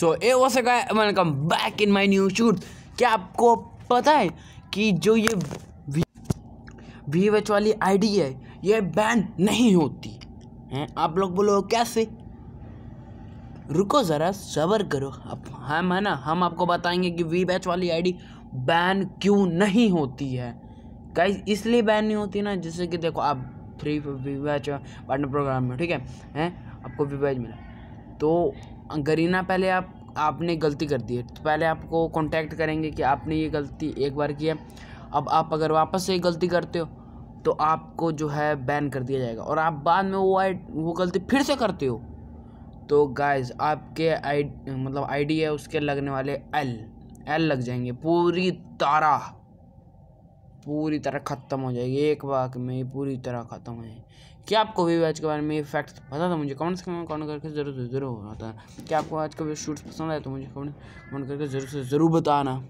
सो uh वो welcome back in my new shoot क्या आपको पता है कि जो ये वी वी वाली आईडी है ये बैन नहीं होती हैं आप लोग बोलो कैसे रुको ज़रा सबर करो अब हम है ना हम आपको बताएंगे कि वी बैच वाली आईडी बैन क्यों नहीं होती है गाइज इसलिए बैन नहीं होती ना जैसे कि देखो आप free V badge partner program में ठीक है हैं आपको वी बैच मिला तो गरीना पहले आप आपने गलती कर दी है तो पहले आपको कांटेक्ट करेंगे कि आपने ये गलती एक बार की है अब आप अगर वापस से ये गलती करते हो तो आपको जो है बैन कर दिया जाएगा और आप बाद में वो आई वो गलती फिर से करते हो तो गाइस आपके आई मतलब आईडी है उसके लगने वाले एल एल लग जाएंगे पूरी तारा पूरी तरह ख़त्म हो जाएगी एक वाक में पूरी तरह ख़त्म हो जाएगी क्या आपको भी आज के बारे में फैक्ट्स पता था मुझे कमेंट्स में कमेंट करके जरूर जरूर बताना क्या आपको आज का शूट्स पसंद आए तो मुझे कमेंट कमेंट करके जरूर से ज़रूर बताना